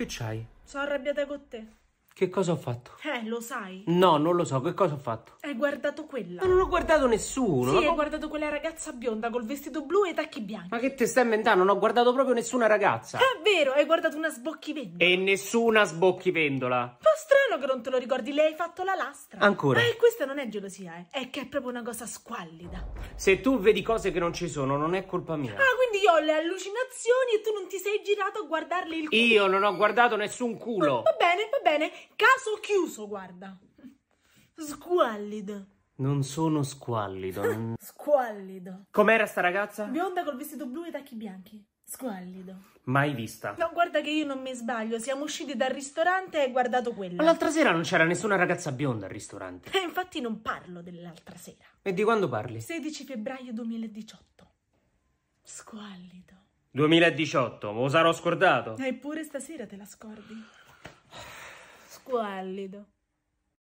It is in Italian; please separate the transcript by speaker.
Speaker 1: Che c'hai?
Speaker 2: Sono arrabbiata con te.
Speaker 1: Che cosa ho fatto?
Speaker 2: Eh, lo sai.
Speaker 1: No, non lo so. Che cosa ho fatto?
Speaker 2: Hai guardato quella. Ma
Speaker 1: non ho guardato nessuno. Sì, ho
Speaker 2: guardato quella ragazza bionda col vestito blu e i tacchi bianchi.
Speaker 1: Ma che te stai inventando? Non ho guardato proprio nessuna ragazza.
Speaker 2: È vero, hai guardato una sbocchivendola.
Speaker 1: E nessuna sbocchivendola.
Speaker 2: Ma strano bello che non te lo ricordi, le hai fatto la lastra. Ancora. Ma eh, questa non è gelosia, eh. è che è proprio una cosa squallida.
Speaker 1: Se tu vedi cose che non ci sono, non è colpa mia.
Speaker 2: Ah, quindi io ho le allucinazioni e tu non ti sei girato a guardarle il culo. Io
Speaker 1: non ho guardato nessun culo. Ma,
Speaker 2: va bene, va bene. Caso chiuso, guarda. Squallido.
Speaker 1: Non sono squallido.
Speaker 2: squallido.
Speaker 1: Com'era sta ragazza? Bionda
Speaker 2: col vestito blu e tacchi bianchi. Squallido.
Speaker 1: Mai vista. No,
Speaker 2: guarda che io non mi sbaglio. Siamo usciti dal ristorante e hai guardato quella. l'altra
Speaker 1: sera non c'era nessuna ragazza bionda al ristorante.
Speaker 2: E eh, infatti non parlo dell'altra sera.
Speaker 1: E di quando parli?
Speaker 2: 16 febbraio 2018. Squallido.
Speaker 1: 2018, me lo sarò scordato.
Speaker 2: Eppure stasera te la scordi. Squallido.